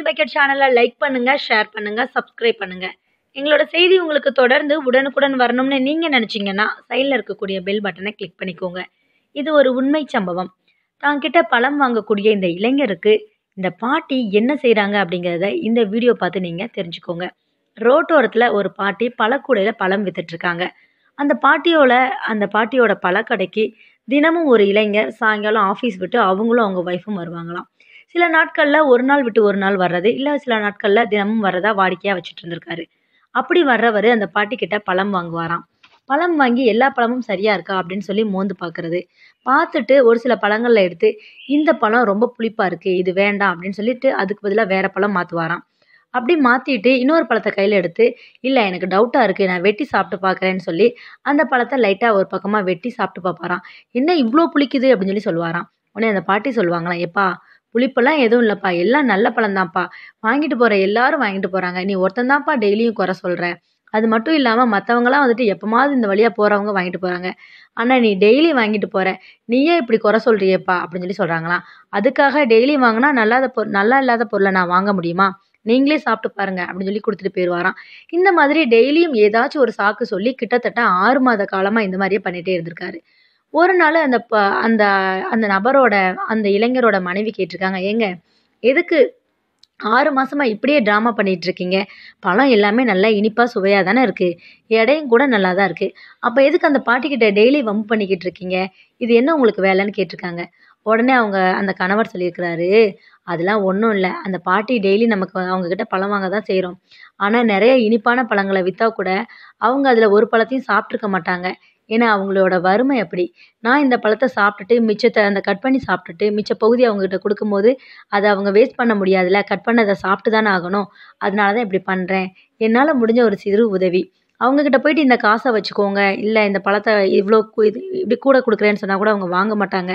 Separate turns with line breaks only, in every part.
sixty bucket சேனலை like பண்ணுங்கள் share பண்ணுங்கள் சப்ஸ்கிரைப் பண்ணுங்கள் எங்களோட செய்தி உங்களுக்கு தொடர்ந்து உடனுக்குடன் வரணும்னு நீங்கள் நினச்சிங்கன்னா சைடில் இருக்கக்கூடிய பெல் பட்டனை கிளிக் பண்ணிக்கோங்க இது ஒரு உண்மை சம்பவம் கிட்ட பழம் வாங்கக்கூடிய இந்த இளைஞருக்கு இந்த பாட்டி என்ன செய்கிறாங்க அப்படிங்கிறத இந்த வீடியோ பார்த்து நீங்கள் தெரிஞ்சுக்கோங்க ரோட்டோரத்தில் ஒரு பாட்டி பழக்கூடையில் பழம் வித்துட்ருக்காங்க அந்த பாட்டியோட அந்த பாட்டியோட பழக்கடைக்கு தினமும் ஒரு இளைஞர் சாயங்காலம் ஆஃபீஸ் விட்டு அவங்களும் அவங்க ஒய்ஃபும் வருவாங்களாம் சில நாட்களில் ஒரு நாள் விட்டு ஒரு நாள் வர்றது இல்லை சில நாட்களில் தினமும் வர்றதா வாடிக்கையாக வச்சுட்டு இருந்திருக்காரு அப்படி வர்றவர் அந்த கிட்ட பழம் வாங்குவாராம் பழம் வாங்கி எல்லா பழமும் சரியாக இருக்கா அப்படின்னு சொல்லி மோந்து பார்க்குறது பார்த்துட்டு ஒரு சில பழங்களில் எடுத்து இந்த பழம் ரொம்ப புளிப்பாக இருக்குது இது வேண்டாம் அப்படின்னு சொல்லிட்டு அதுக்கு பதிலாக வேறு பழம் மாற்றுவாராம் அப்படி மாற்றிட்டு இன்னொரு பழத்தை கையில் எடுத்து இல்லை எனக்கு டவுட்டாக இருக்குது நான் வெட்டி சாப்பிட்டு பார்க்குறேன்னு சொல்லி அந்த பழத்தை லைட்டாக ஒரு பக்கமாக வெட்டி சாப்பிட்டு பார்ப்பாராம் என்ன இவ்வளோ புளிக்குது அப்படின்னு சொல்லி சொல்லுவாராம் உடனே அந்த பாட்டி சொல்லுவாங்களாம் எப்பா புளிப்பெல்லாம் எதுவும் இல்லைப்பா எல்லாம் நல்ல பழம்தான்ப்பா வாங்கிட்டு போகிற எல்லாரும் வாங்கிட்டு போகிறாங்க நீ ஒருத்தன் தான்ப்பா டெய்லியும் குறை சொல்கிற அது மட்டும் இல்லாமல் மற்றவங்களாம் வந்துட்டு எப்போமாவது இந்த வழியாக போகிறவங்க வாங்கிட்டு போகிறாங்க ஆனால் நீ டெய்லி வாங்கிட்டு போகிற நீயே இப்படி குறை சொல்கிறியேப்பா அப்படின்னு சொல்லி சொல்கிறாங்களாம் அதுக்காக டெய்லி வாங்கினா நல்லாத பொ நல்லா இல்லாத பொருளை நான் வாங்க முடியுமா நீங்களே சாப்பிட்டு பாருங்க அப்படின்னு சொல்லி கொடுத்துட்டு போயிடுவாராம் இந்த மாதிரி டெய்லியும் ஏதாச்சும் ஒரு சாக்கு சொல்லி கிட்டத்தட்ட ஆறு மாத காலமாக இந்த மாதிரியே பண்ணிகிட்டே இருந்திருக்காரு ஒரு நாள் அந்த ப அந்த அந்த நபரோட அந்த இளைஞரோட மனைவி கேட்டிருக்காங்க ஏங்க எதுக்கு ஆறு மாதமாக இப்படியே ட்ராமா பண்ணிகிட்ருக்கீங்க பழம் எல்லாமே நல்லா இனிப்பாக சுவையாக தானே இருக்குது எடையும் கூட நல்லா தான் இருக்குது அப்போ எதுக்கு அந்த பாட்டிக்கிட்ட டெய்லி வம்பு பண்ணிக்கிட்டு இருக்கீங்க இது என்ன உங்களுக்கு வேலைன்னு கேட்டிருக்காங்க உடனே அவங்க அந்த கணவர் சொல்லியிருக்கிறாரு அதெல்லாம் ஒன்றும் இல்லை அந்த பாட்டி டெய்லி நமக்கு அவங்கக்கிட்ட பழம் வாங்க தான் செய்கிறோம் ஆனால் நிறைய இனிப்பான பழங்களை விற்றா கூட அவங்க அதில் ஒரு பழத்தையும் சாப்பிட்ருக்க மாட்டாங்க ஏன்னா அவங்களோட வறுமை அப்படி நான் இந்த பழத்தை சாப்பிட்டுட்டு மிச்சத்தை அந்த கட் பண்ணி சாப்பிட்டுட்டு மிச்ச பகுதி அவங்ககிட்ட கொடுக்கும்போது அதை அவங்க வேஸ்ட் பண்ண முடியாதுல்ல கட் பண்ணதை சாப்பிட்டு தானே ஆகணும் அதனால தான் இப்படி பண்ணுறேன் என்னால் முடிஞ்ச ஒரு சிறு உதவி அவங்கக்கிட்ட போயிட்டு இந்த காசை வச்சுக்கோங்க இல்லை இந்த பழத்தை இவ்வளோ இது இப்படி கூட கொடுக்குறேன்னு சொன்னால் கூட அவங்க வாங்க மாட்டாங்க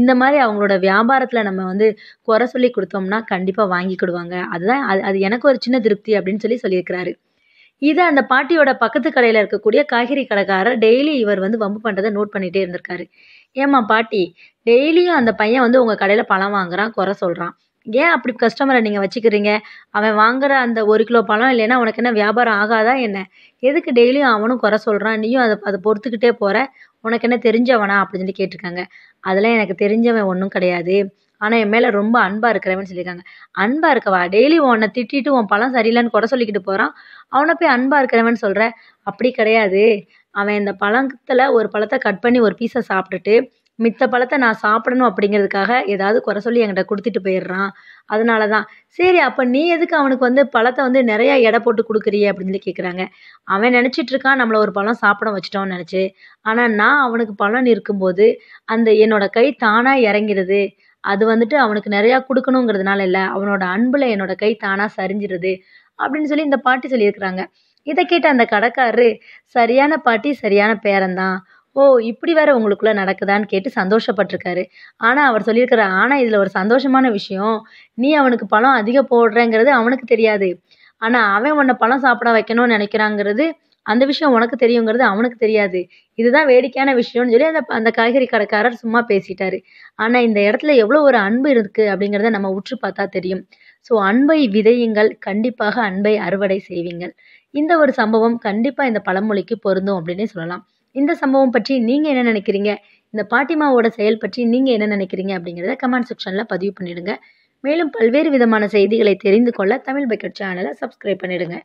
இந்த மாதிரி அவங்களோட வியாபாரத்தில் நம்ம வந்து குறை சொல்லி கொடுத்தோம்னா கண்டிப்பாக கொடுவாங்க அதுதான் அது அது எனக்கு ஒரு சின்ன திருப்தி அப்படின்னு சொல்லி சொல்லியிருக்கிறாரு இதை அந்த பாட்டியோட பக்கத்து கடையில் இருக்கக்கூடிய காய்கறி கடைக்காரர் டெய்லி இவர் வந்து வம்பு பண்ணுறதை நோட் பண்ணிகிட்டே இருந்திருக்காரு ஏம்மா பாட்டி டெய்லியும் அந்த பையன் வந்து உங்கள் கடையில் பழம் வாங்குறான் குறை சொல்கிறான் ஏன் அப்படி கஸ்டமரை நீங்கள் வச்சுக்கிறீங்க அவன் வாங்குற அந்த ஒரு கிலோ பழம் இல்லைன்னா உனக்கு என்ன வியாபாரம் ஆகாதா என்ன எதுக்கு டெய்லியும் அவனும் குறை சொல்கிறான் நீயும் அதை அதை பொறுத்துக்கிட்டே போகிற உனக்கு என்ன தெரிஞ்சவனா அப்படின்னு சொல்லி கேட்டிருக்காங்க அதெல்லாம் எனக்கு தெரிஞ்சவன் ஒன்றும் கிடையாது ஆனால் என் மேலே ரொம்ப அன்பாக இருக்கிறவன்னு சொல்லியிருக்காங்க அன்பாக இருக்கவா டெய்லி உன்னை திட்டிட்டு உன் பழம் சரியில்லைன்னு குறை சொல்லிக்கிட்டு போகிறான் அவனை போய் அன்பாக இருக்கிறவன் சொல்கிற அப்படி கிடையாது அவன் இந்த பழத்தில் ஒரு பழத்தை கட் பண்ணி ஒரு பீஸை சாப்பிட்டுட்டு மித்த பழத்தை நான் சாப்பிடணும் அப்படிங்கிறதுக்காக ஏதாவது குறை சொல்லி என்கிட்ட கொடுத்துட்டு போயிடுறான் அதனால தான் சரி அப்போ நீ எதுக்கு அவனுக்கு வந்து பழத்தை வந்து நிறையா எடை போட்டு கொடுக்குறிய அப்படின்னு சொல்லி கேட்குறாங்க அவன் நினச்சிட்டு இருக்கான் நம்மளை ஒரு பழம் சாப்பிட வச்சுட்டோன்னு நினச்சி ஆனால் நான் அவனுக்கு பழம் இருக்கும்போது அந்த என்னோட கை தானாக இறங்கிடுது அது வந்துட்டு அவனுக்கு நிறையா கொடுக்கணுங்கிறதுனால இல்லை அவனோட அன்பில் என்னோட கை தானாக சரிஞ்சிடுது அப்படின்னு சொல்லி இந்த பாட்டி சொல்லியிருக்கிறாங்க இதை கேட்ட அந்த கடைக்காரரு சரியான பாட்டி சரியான பேரன்தான் ஓ இப்படி வேற உங்களுக்குள்ளே நடக்குதான்னு கேட்டு சந்தோஷப்பட்டிருக்காரு ஆனால் அவர் சொல்லியிருக்கிற ஆனால் இதில் ஒரு சந்தோஷமான விஷயம் நீ அவனுக்கு பழம் அதிகம் போடுறேங்கிறது அவனுக்கு தெரியாது ஆனால் அவன் உன்னை பழம் சாப்பிட வைக்கணும்னு நினைக்கிறாங்கிறது அந்த விஷயம் உனக்கு தெரியுங்கிறது அவனுக்கு தெரியாது இதுதான் வேடிக்கையான விஷயம்னு சொல்லி அந்த அந்த காய்கறி கடைக்காரர் சும்மா பேசிட்டாரு ஆனால் இந்த இடத்துல எவ்வளோ ஒரு அன்பு இருக்குது அப்படிங்கிறத நம்ம உற்று பார்த்தா தெரியும் ஸோ அன்பை விதையுங்கள் கண்டிப்பாக அன்பை அறுவடை செய்வீங்கள் இந்த ஒரு சம்பவம் கண்டிப்பாக இந்த பழமொழிக்கு பொருந்தும் அப்படின்னே சொல்லலாம் இந்த சம்பவம் பற்றி நீங்கள் என்ன நினைக்கிறீங்க இந்த பாட்டிமாவோட செயல் பற்றி நீங்கள் என்ன நினைக்கிறீங்க அப்படிங்கிறத கமெண்ட் செக்ஷனில் பதிவு பண்ணிடுங்க மேலும் பல்வேறு விதமான செய்திகளை தெரிந்து கொள்ள தமிழ் பக்கெட் சேனலை சப்ஸ்கிரைப் பண்ணிடுங்க